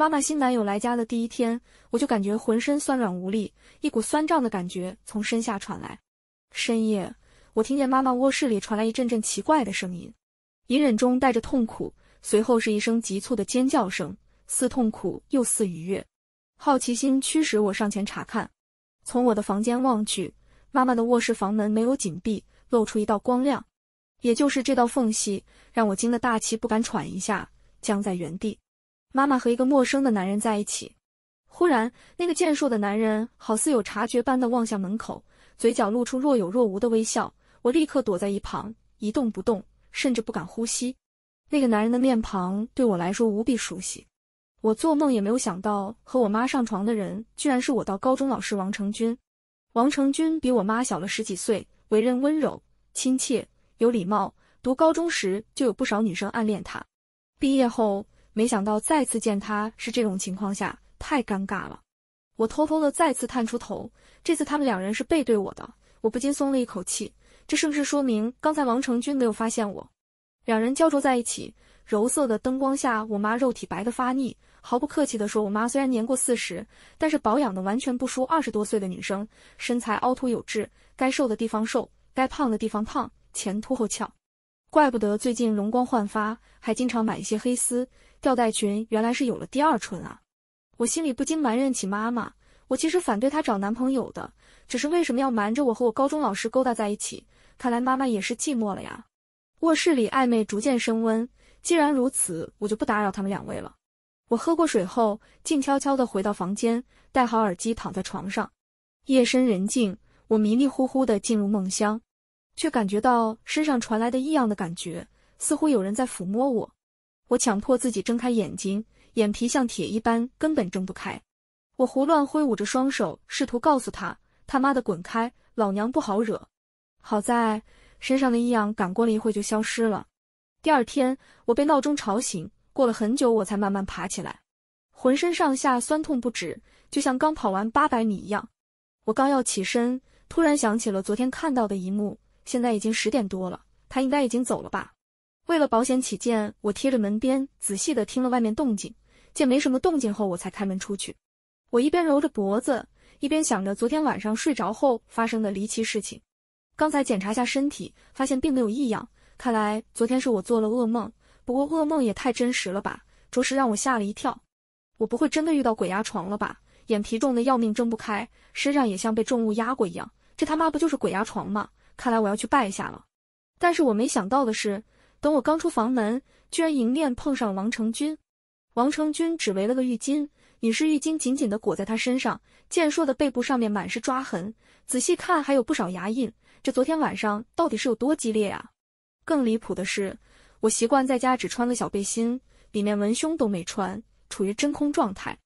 妈妈新男友来家的第一天，我就感觉浑身酸软无力，一股酸胀的感觉从身下传来。深夜，我听见妈妈卧室里传来一阵阵奇怪的声音，隐忍中带着痛苦，随后是一声急促的尖叫声，似痛苦又似愉悦。好奇心驱使我上前查看，从我的房间望去，妈妈的卧室房门没有紧闭，露出一道光亮。也就是这道缝隙，让我惊得大气不敢喘一下，僵在原地。妈妈和一个陌生的男人在一起。忽然，那个健硕的男人好似有察觉般的望向门口，嘴角露出若有若无的微笑。我立刻躲在一旁，一动不动，甚至不敢呼吸。那个男人的面庞对我来说无比熟悉。我做梦也没有想到，和我妈上床的人居然是我到高中老师王成军。王成军比我妈小了十几岁，为人温柔、亲切、有礼貌。读高中时就有不少女生暗恋他。毕业后。没想到再次见他是这种情况下，太尴尬了。我偷偷的再次探出头，这次他们两人是背对我的，我不禁松了一口气。这是不是说明刚才王成军没有发现我？两人焦灼在一起，柔色的灯光下，我妈肉体白的发腻，毫不客气的说，我妈虽然年过四十，但是保养的完全不输二十多岁的女生，身材凹凸有致，该瘦的地方瘦，该胖的地方胖，前凸后翘。怪不得最近容光焕发，还经常买一些黑丝吊带裙，原来是有了第二春啊！我心里不禁埋怨起妈妈。我其实反对她找男朋友的，只是为什么要瞒着我和我高中老师勾搭在一起？看来妈妈也是寂寞了呀。卧室里暧昧逐渐升温，既然如此，我就不打扰他们两位了。我喝过水后，静悄悄地回到房间，戴好耳机，躺在床上。夜深人静，我迷迷糊糊地进入梦乡。却感觉到身上传来的异样的感觉，似乎有人在抚摸我。我强迫自己睁开眼睛，眼皮像铁一般，根本睁不开。我胡乱挥舞着双手，试图告诉他：“他妈的滚开，老娘不好惹！”好在身上的异样赶过了一会就消失了。第二天，我被闹钟吵醒，过了很久我才慢慢爬起来，浑身上下酸痛不止，就像刚跑完八百米一样。我刚要起身，突然想起了昨天看到的一幕。现在已经十点多了，他应该已经走了吧？为了保险起见，我贴着门边仔细的听了外面动静，见没什么动静后，我才开门出去。我一边揉着脖子，一边想着昨天晚上睡着后发生的离奇事情。刚才检查下身体，发现并没有异样，看来昨天是我做了噩梦。不过噩梦也太真实了吧，着实让我吓了一跳。我不会真的遇到鬼压床了吧？眼皮重的要命，睁不开，身上也像被重物压过一样，这他妈不就是鬼压床吗？看来我要去拜一下了，但是我没想到的是，等我刚出房门，居然迎面碰上了王成军。王成军只围了个浴巾，女士浴巾紧紧的裹在他身上，健硕的背部上面满是抓痕，仔细看还有不少牙印，这昨天晚上到底是有多激烈啊！更离谱的是，我习惯在家只穿个小背心，里面文胸都没穿，处于真空状态，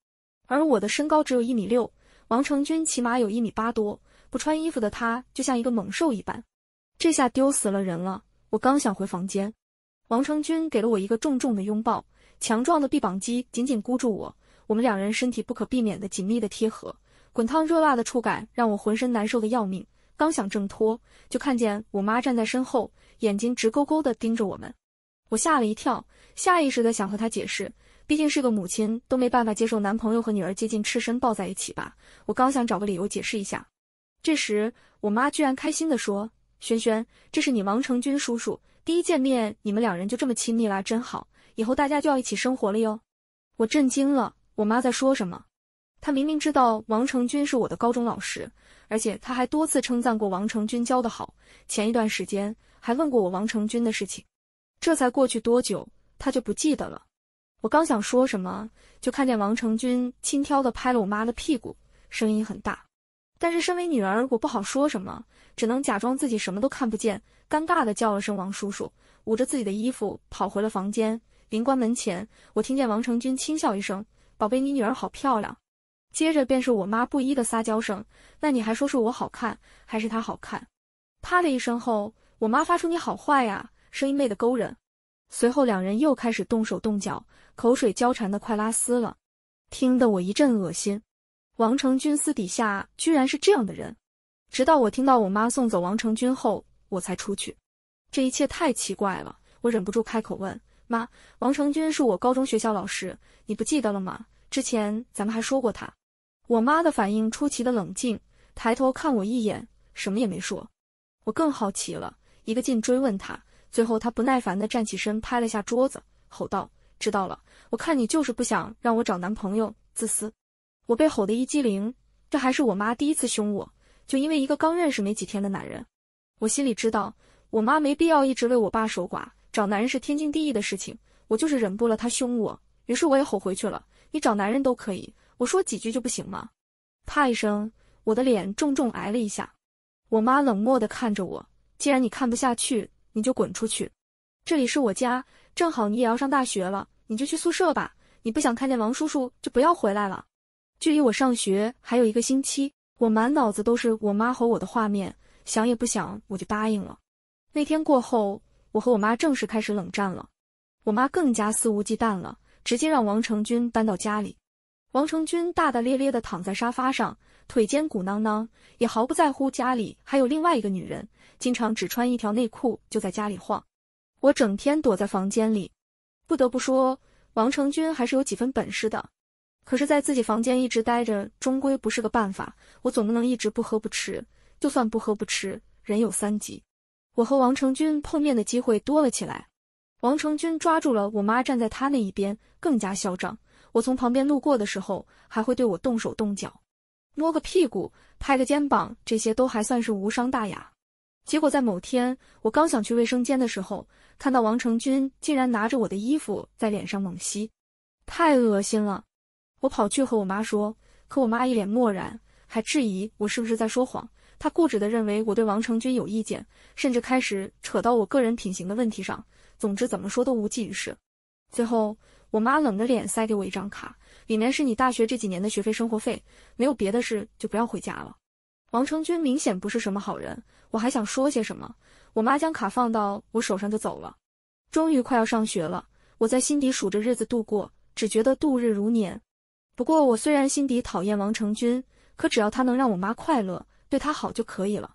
而我的身高只有一米六，王成军起码有一米八多。不穿衣服的他就像一个猛兽一般，这下丢死了人了。我刚想回房间，王成军给了我一个重重的拥抱，强壮的臂膀肌紧紧箍住我，我们两人身体不可避免的紧密的贴合，滚烫热辣的触感让我浑身难受的要命。刚想挣脱，就看见我妈站在身后，眼睛直勾勾的盯着我们，我吓了一跳，下意识的想和她解释，毕竟是个母亲，都没办法接受男朋友和女儿接近赤身抱在一起吧。我刚想找个理由解释一下。这时，我妈居然开心的说：“轩轩，这是你王成军叔叔。第一见面，你们两人就这么亲密了，真好。以后大家就要一起生活了哟。”我震惊了，我妈在说什么？她明明知道王成军是我的高中老师，而且她还多次称赞过王成军教的好。前一段时间还问过我王成军的事情。这才过去多久，她就不记得了？我刚想说什么，就看见王成军轻佻的拍了我妈的屁股，声音很大。但是身为女儿，我不好说什么，只能假装自己什么都看不见，尴尬的叫了声王叔叔，捂着自己的衣服跑回了房间。临关门前，我听见王成军轻笑一声：“宝贝，你女儿好漂亮。”接着便是我妈不依的撒娇声：“那你还说是我好看，还是她好看？”啪的一声后，我妈发出“你好坏呀”声音，媚的勾人。随后两人又开始动手动脚，口水交缠的快拉丝了，听得我一阵恶心。王成军私底下居然是这样的人，直到我听到我妈送走王成军后，我才出去。这一切太奇怪了，我忍不住开口问妈：“王成军是我高中学校老师，你不记得了吗？之前咱们还说过他。”我妈的反应出奇的冷静，抬头看我一眼，什么也没说。我更好奇了，一个劲追问他，最后他不耐烦的站起身，拍了下桌子，吼道：“知道了，我看你就是不想让我找男朋友，自私。”我被吼的一激灵，这还是我妈第一次凶我，就因为一个刚认识没几天的男人。我心里知道，我妈没必要一直为我爸守寡，找男人是天经地义的事情。我就是忍不了她凶我，于是我也吼回去了：“你找男人都可以，我说几句就不行吗？”啪一声，我的脸重重挨了一下。我妈冷漠的看着我：“既然你看不下去，你就滚出去。这里是我家，正好你也要上大学了，你就去宿舍吧。你不想看见王叔叔，就不要回来了。”距离我上学还有一个星期，我满脑子都是我妈吼我的画面，想也不想我就答应了。那天过后，我和我妈正式开始冷战了。我妈更加肆无忌惮了，直接让王成军搬到家里。王成军大大咧咧的躺在沙发上，腿间鼓囊囊，也毫不在乎家里还有另外一个女人，经常只穿一条内裤就在家里晃。我整天躲在房间里，不得不说，王成军还是有几分本事的。可是，在自己房间一直待着，终归不是个办法。我总不能一直不喝不吃。就算不喝不吃，人有三急。我和王成军碰面的机会多了起来。王成军抓住了我妈站在他那一边，更加嚣张。我从旁边路过的时候，还会对我动手动脚，摸个屁股，拍个肩膀，这些都还算是无伤大雅。结果在某天，我刚想去卫生间的时候，看到王成军竟然拿着我的衣服在脸上猛吸，太恶心了。我跑去和我妈说，可我妈一脸漠然，还质疑我是不是在说谎。她固执地认为我对王成军有意见，甚至开始扯到我个人品行的问题上。总之，怎么说都无济于事。最后，我妈冷着脸塞给我一张卡，里面是你大学这几年的学费、生活费。没有别的事，就不要回家了。王成军明显不是什么好人，我还想说些什么，我妈将卡放到我手上就走了。终于快要上学了，我在心底数着日子度过，只觉得度日如年。不过我虽然心底讨厌王成军，可只要他能让我妈快乐，对他好就可以了。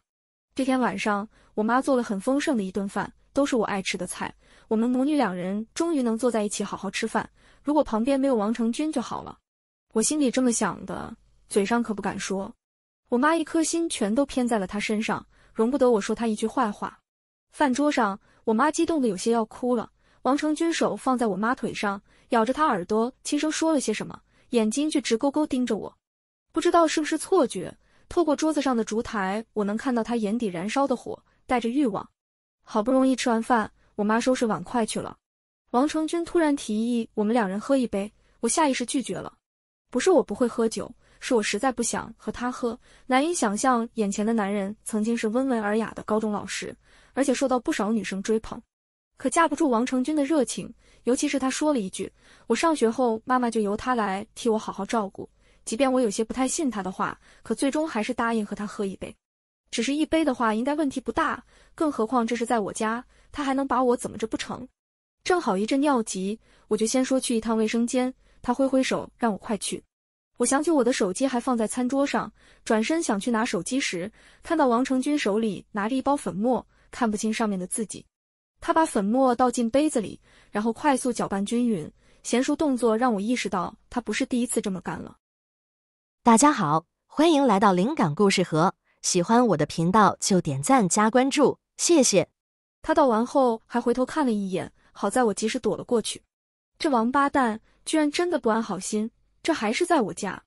这天晚上，我妈做了很丰盛的一顿饭，都是我爱吃的菜。我们母女两人终于能坐在一起好好吃饭，如果旁边没有王成军就好了。我心里这么想的，嘴上可不敢说。我妈一颗心全都偏在了他身上，容不得我说他一句坏话。饭桌上，我妈激动的有些要哭了。王成军手放在我妈腿上，咬着她耳朵轻声说了些什么。眼睛却直勾勾盯着我，不知道是不是错觉。透过桌子上的烛台，我能看到他眼底燃烧的火，带着欲望。好不容易吃完饭，我妈收拾碗筷去了。王成军突然提议我们两人喝一杯，我下意识拒绝了。不是我不会喝酒，是我实在不想和他喝。难以想象眼前的男人曾经是温文尔雅的高中老师，而且受到不少女生追捧，可架不住王成军的热情。尤其是他说了一句，我上学后，妈妈就由他来替我好好照顾。即便我有些不太信他的话，可最终还是答应和他喝一杯。只是一杯的话，应该问题不大，更何况这是在我家，他还能把我怎么着不成？正好一阵尿急，我就先说去一趟卫生间。他挥挥手让我快去。我想起我的手机还放在餐桌上，转身想去拿手机时，看到王成军手里拿着一包粉末，看不清上面的字迹。他把粉末倒进杯子里，然后快速搅拌均匀。娴熟动作让我意识到他不是第一次这么干了。大家好，欢迎来到灵感故事盒。喜欢我的频道就点赞加关注，谢谢。他倒完后还回头看了一眼，好在我及时躲了过去。这王八蛋居然真的不安好心，这还是在我家，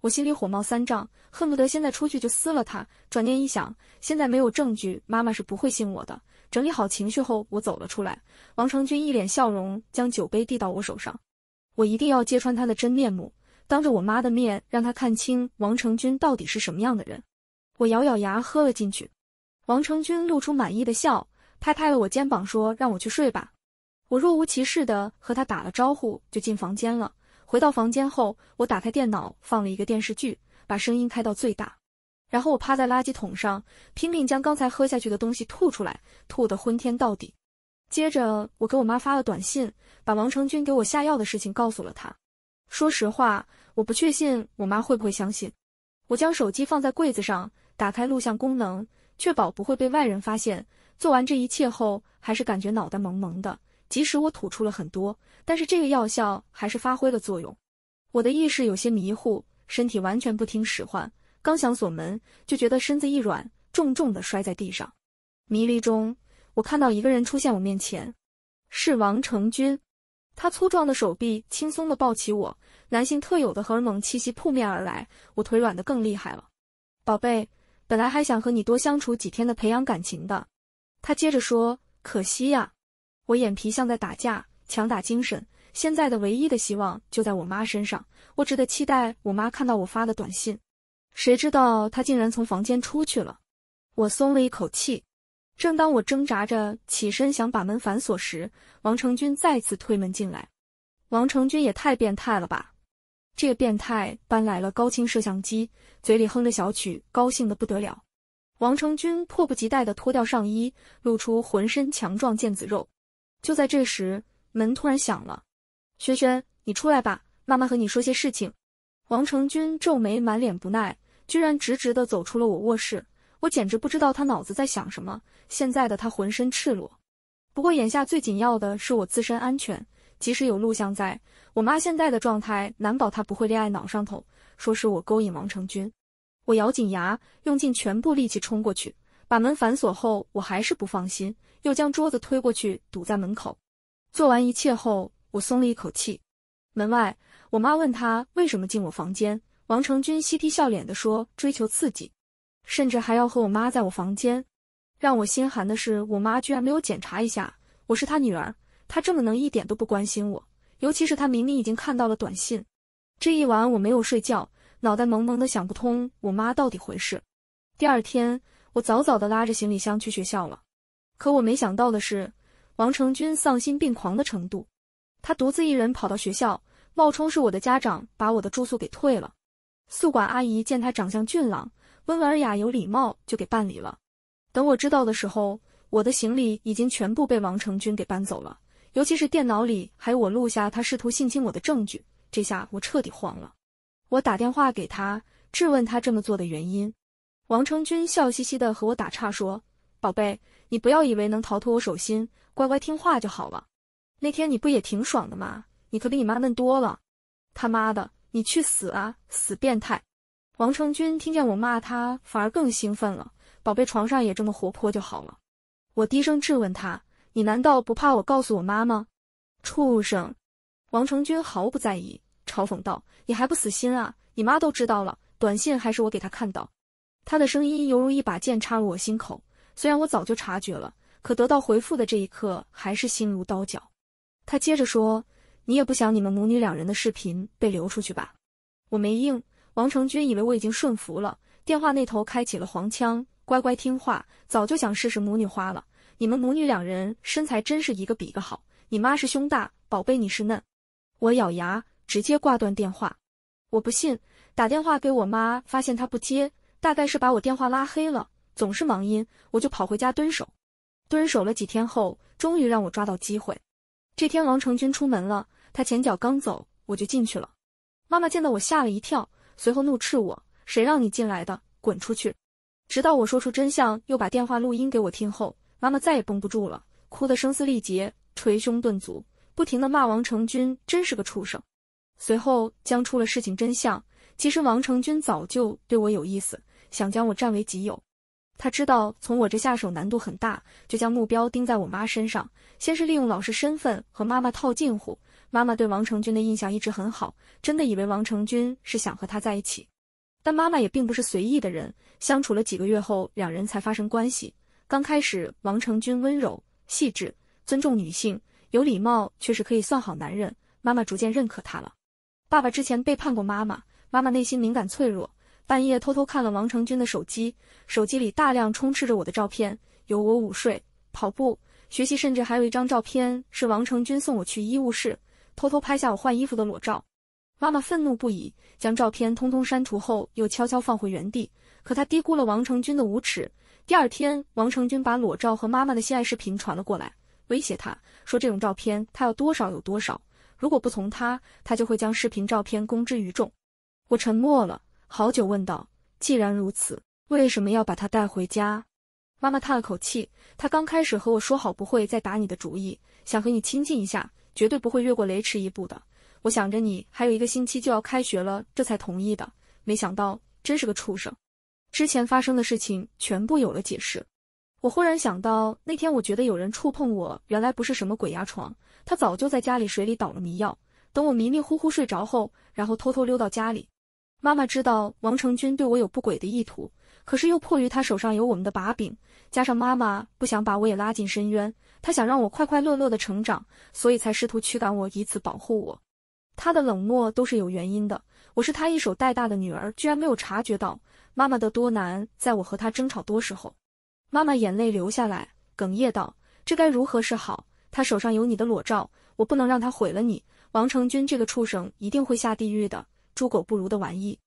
我心里火冒三丈，恨不得现在出去就撕了他。转念一想，现在没有证据，妈妈是不会信我的。整理好情绪后，我走了出来。王成军一脸笑容，将酒杯递到我手上。我一定要揭穿他的真面目，当着我妈的面，让他看清王成军到底是什么样的人。我咬咬牙，喝了进去。王成军露出满意的笑，拍拍了我肩膀，说：“让我去睡吧。”我若无其事的和他打了招呼，就进房间了。回到房间后，我打开电脑，放了一个电视剧，把声音开到最大。然后我趴在垃圾桶上，拼命将刚才喝下去的东西吐出来，吐得昏天到底。接着，我给我妈发了短信，把王成军给我下药的事情告诉了她。说实话，我不确信我妈会不会相信。我将手机放在柜子上，打开录像功能，确保不会被外人发现。做完这一切后，还是感觉脑袋蒙蒙的。即使我吐出了很多，但是这个药效还是发挥了作用。我的意识有些迷糊，身体完全不听使唤。刚想锁门，就觉得身子一软，重重的摔在地上。迷离中，我看到一个人出现我面前，是王成军。他粗壮的手臂轻松的抱起我，男性特有的荷尔蒙气息扑面而来，我腿软的更厉害了。宝贝，本来还想和你多相处几天的，培养感情的，他接着说：“可惜呀，我眼皮像在打架，强打精神。现在的唯一的希望就在我妈身上，我只得期待我妈看到我发的短信。”谁知道他竟然从房间出去了，我松了一口气。正当我挣扎着起身想把门反锁时，王成军再次推门进来。王成军也太变态了吧！这个变态搬来了高清摄像机，嘴里哼着小曲，高兴的不得了。王成军迫不及待的脱掉上衣，露出浑身强壮腱子肉。就在这时，门突然响了。“轩轩，你出来吧，妈妈和你说些事情。”王成军皱眉，满脸不耐。居然直直的走出了我卧室，我简直不知道他脑子在想什么。现在的他浑身赤裸，不过眼下最紧要的是我自身安全。即使有录像在，我妈现在的状态难保她不会恋爱脑上头，说是我勾引王成军。我咬紧牙，用尽全部力气冲过去，把门反锁后，我还是不放心，又将桌子推过去堵在门口。做完一切后，我松了一口气。门外，我妈问他为什么进我房间。王成军嬉皮笑脸的说：“追求刺激，甚至还要和我妈在我房间。”让我心寒的是，我妈居然没有检查一下，我是她女儿，她这么能，一点都不关心我。尤其是她明明已经看到了短信。这一晚我没有睡觉，脑袋蒙蒙的，想不通我妈到底回事。第二天，我早早的拉着行李箱去学校了。可我没想到的是，王成军丧心病狂的程度，他独自一人跑到学校，冒充是我的家长，把我的住宿给退了。宿管阿姨见他长相俊朗、温文尔雅、有礼貌，就给办理了。等我知道的时候，我的行李已经全部被王成军给搬走了，尤其是电脑里还有我录下他试图性侵我的证据。这下我彻底慌了，我打电话给他质问他这么做的原因。王成军笑嘻嘻的和我打岔说：“宝贝，你不要以为能逃脱我手心，乖乖听话就好了。那天你不也挺爽的吗？你可比你妈嫩多了。”他妈的！你去死啊，死变态！王成军听见我骂他，反而更兴奋了。宝贝床上也这么活泼就好了。我低声质问他：“你难道不怕我告诉我妈吗？”畜生！王成军毫不在意，嘲讽道：“你还不死心啊？你妈都知道了，短信还是我给她看到。”他的声音犹如一把剑插入我心口。虽然我早就察觉了，可得到回复的这一刻，还是心如刀绞。他接着说。你也不想你们母女两人的视频被流出去吧？我没应，王成军以为我已经顺服了，电话那头开启了黄腔，乖乖听话。早就想试试母女花了，你们母女两人身材真是一个比一个好，你妈是胸大，宝贝你是嫩。我咬牙直接挂断电话，我不信，打电话给我妈，发现她不接，大概是把我电话拉黑了，总是忙音，我就跑回家蹲守，蹲守了几天后，终于让我抓到机会。这天，王成军出门了，他前脚刚走，我就进去了。妈妈见到我吓了一跳，随后怒斥我：“谁让你进来的？滚出去！”直到我说出真相，又把电话录音给我听后，妈妈再也绷不住了，哭得声嘶力竭，捶胸顿足，不停地骂王成军真是个畜生。随后将出了事情真相，其实王成军早就对我有意思，想将我占为己有。他知道从我这下手难度很大，就将目标盯在我妈身上。先是利用老师身份和妈妈套近乎，妈妈对王成军的印象一直很好，真的以为王成军是想和他在一起。但妈妈也并不是随意的人，相处了几个月后，两人才发生关系。刚开始，王成军温柔细致，尊重女性，有礼貌，却是可以算好男人。妈妈逐渐认可他了。爸爸之前背叛过妈妈，妈妈内心敏感脆弱。半夜偷偷看了王成军的手机，手机里大量充斥着我的照片，有我午睡、跑步、学习，甚至还有一张照片是王成军送我去医务室，偷偷拍下我换衣服的裸照。妈妈愤怒不已，将照片通通删除后，又悄悄放回原地。可她低估了王成军的无耻。第二天，王成军把裸照和妈妈的性爱视频传了过来，威胁她说：“这种照片他要多少有多少，如果不从他，他就会将视频、照片公之于众。”我沉默了。好久问道：“既然如此，为什么要把他带回家？”妈妈叹了口气：“他刚开始和我说好不会再打你的主意，想和你亲近一下，绝对不会越过雷池一步的。我想着你还有一个星期就要开学了，这才同意的。没想到，真是个畜生！之前发生的事情全部有了解释。我忽然想到，那天我觉得有人触碰我，原来不是什么鬼压床，他早就在家里水里倒了迷药，等我迷迷糊糊睡着后，然后偷偷溜到家里。”妈妈知道王成军对我有不轨的意图，可是又迫于他手上有我们的把柄，加上妈妈不想把我也拉进深渊，她想让我快快乐乐的成长，所以才试图驱赶我，以此保护我。他的冷漠都是有原因的，我是他一手带大的女儿，居然没有察觉到妈妈的多难。在我和他争吵多时候，妈妈眼泪流下来，哽咽道：“这该如何是好？他手上有你的裸照，我不能让他毁了你。王成军这个畜生一定会下地狱的。”猪狗不如的玩意！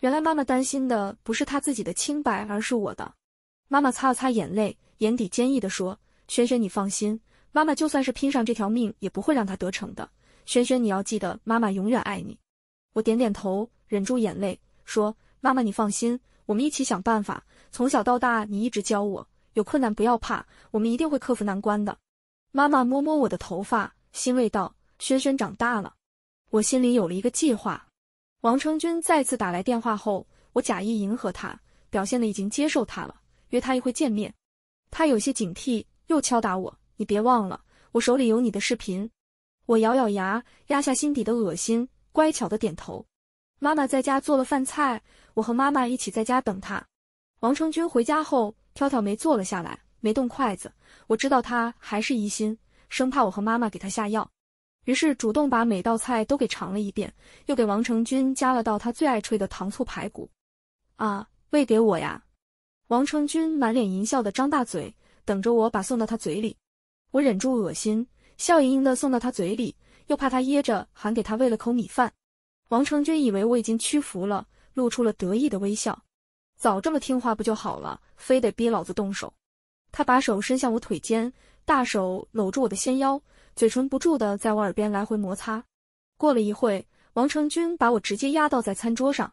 原来妈妈担心的不是她自己的清白，而是我的。妈妈擦了擦眼泪，眼底坚毅的说：“轩轩，你放心，妈妈就算是拼上这条命，也不会让她得逞的。轩轩，你要记得，妈妈永远爱你。”我点点头，忍住眼泪说：“妈妈，你放心，我们一起想办法。从小到大，你一直教我，有困难不要怕，我们一定会克服难关的。”妈妈摸摸我的头发，欣慰道：“轩轩长大了。”我心里有了一个计划。王成军再次打来电话后，我假意迎合他，表现的已经接受他了，约他一会见面。他有些警惕，又敲打我：“你别忘了，我手里有你的视频。”我咬咬牙，压下心底的恶心，乖巧的点头。妈妈在家做了饭菜，我和妈妈一起在家等他。王成军回家后，挑挑眉坐了下来，没动筷子。我知道他还是疑心，生怕我和妈妈给他下药。于是主动把每道菜都给尝了一遍，又给王成军加了道他最爱吃的糖醋排骨。啊，喂给我呀！王成军满脸淫笑的张大嘴，等着我把送到他嘴里。我忍住恶心，笑盈盈的送到他嘴里，又怕他噎着，还给他喂了口米饭。王成军以为我已经屈服了，露出了得意的微笑。早这么听话不就好了？非得逼老子动手。他把手伸向我腿间，大手搂住我的纤腰。嘴唇不住的在我耳边来回摩擦，过了一会，王成军把我直接压倒在餐桌上。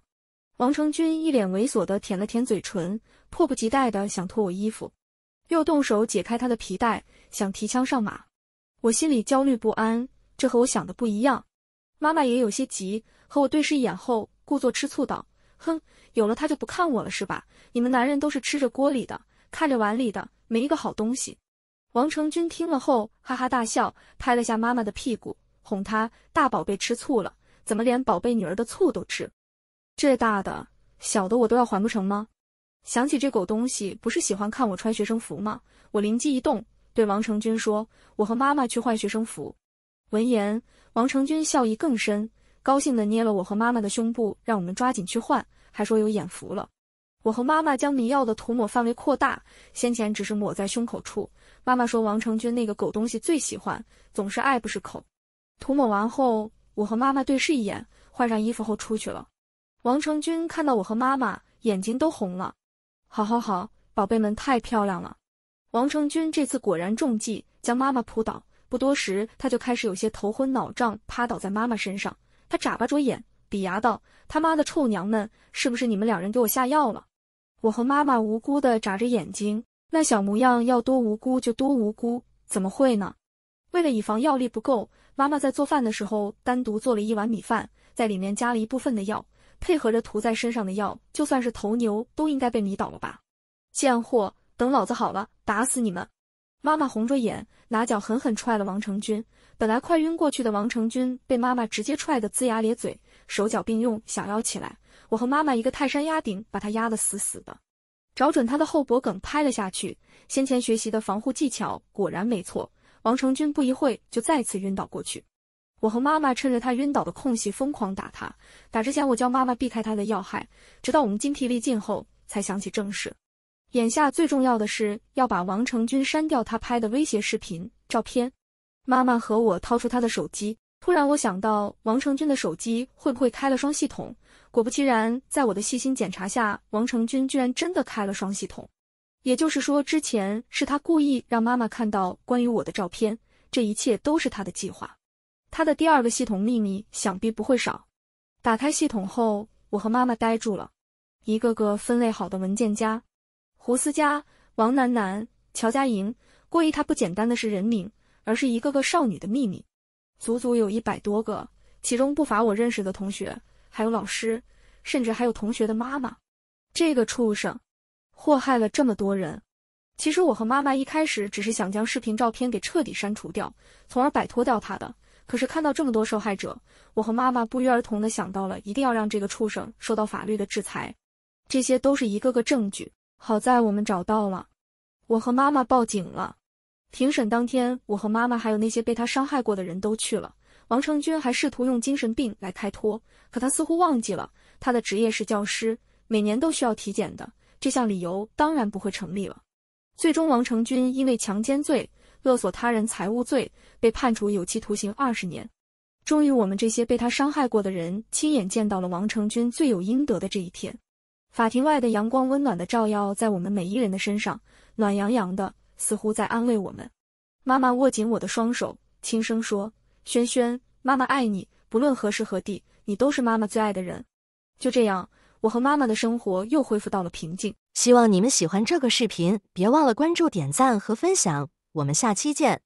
王成军一脸猥琐的舔了舔嘴唇，迫不及待的想脱我衣服，又动手解开他的皮带，想提枪上马。我心里焦虑不安，这和我想的不一样。妈妈也有些急，和我对视一眼后，故作吃醋道：“哼，有了他就不看我了是吧？你们男人都是吃着锅里的，看着碗里的，没一个好东西。”王成军听了后哈哈大笑，拍了下妈妈的屁股，哄她：“大宝贝吃醋了，怎么连宝贝女儿的醋都吃？这大的小的我都要还不成吗？”想起这狗东西不是喜欢看我穿学生服吗？我灵机一动，对王成军说：“我和妈妈去换学生服。”闻言，王成军笑意更深，高兴的捏了我和妈妈的胸部，让我们抓紧去换，还说有眼福了。我和妈妈将迷药的涂抹范围扩大，先前只是抹在胸口处。妈妈说：“王成军那个狗东西最喜欢，总是爱不释口。”涂抹完后，我和妈妈对视一眼，换上衣服后出去了。王成军看到我和妈妈，眼睛都红了。好好好，宝贝们太漂亮了。王成军这次果然中计，将妈妈扑倒。不多时，他就开始有些头昏脑胀，趴倒在妈妈身上。他眨巴着眼，比牙道：“他妈的臭娘们，是不是你们两人给我下药了？”我和妈妈无辜的眨着眼睛。那小模样要多无辜就多无辜，怎么会呢？为了以防药力不够，妈妈在做饭的时候单独做了一碗米饭，在里面加了一部分的药，配合着涂在身上的药，就算是头牛都应该被迷倒了吧？贱货，等老子好了，打死你们！妈妈红着眼，拿脚狠狠踹了王成军。本来快晕过去的王成军，被妈妈直接踹得龇牙咧嘴，手脚并用想要起来。我和妈妈一个泰山压顶，把他压得死死的。找准他的后脖梗，拍了下去。先前学习的防护技巧果然没错，王成军不一会就再次晕倒过去。我和妈妈趁着他晕倒的空隙，疯狂打他。打之前，我教妈妈避开他的要害，直到我们精疲力尽后，才想起正事。眼下最重要的是要把王成军删掉他拍的威胁视频照片。妈妈和我掏出他的手机。突然，我想到王成军的手机会不会开了双系统？果不其然，在我的细心检查下，王成军居然真的开了双系统。也就是说，之前是他故意让妈妈看到关于我的照片，这一切都是他的计划。他的第二个系统秘密想必不会少。打开系统后，我和妈妈呆住了，一个个分类好的文件夹：胡思佳、王楠楠、乔佳莹、郭意他不简单的是人名，而是一个个少女的秘密。足足有一百多个，其中不乏我认识的同学，还有老师，甚至还有同学的妈妈。这个畜生祸害了这么多人。其实我和妈妈一开始只是想将视频、照片给彻底删除掉，从而摆脱掉他的。可是看到这么多受害者，我和妈妈不约而同的想到了一定要让这个畜生受到法律的制裁。这些都是一个个证据。好在我们找到了，我和妈妈报警了。庭审当天，我和妈妈还有那些被他伤害过的人都去了。王成军还试图用精神病来开脱，可他似乎忘记了，他的职业是教师，每年都需要体检的，这项理由当然不会成立了。最终，王成军因为强奸罪、勒索他人财物罪，被判处有期徒刑二十年。终于，我们这些被他伤害过的人亲眼见到了王成军罪有应得的这一天。法庭外的阳光温暖的照耀在我们每一人的身上，暖洋洋的。似乎在安慰我们，妈妈握紧我的双手，轻声说：“轩轩，妈妈爱你，不论何时何地，你都是妈妈最爱的人。”就这样，我和妈妈的生活又恢复到了平静。希望你们喜欢这个视频，别忘了关注、点赞和分享。我们下期见。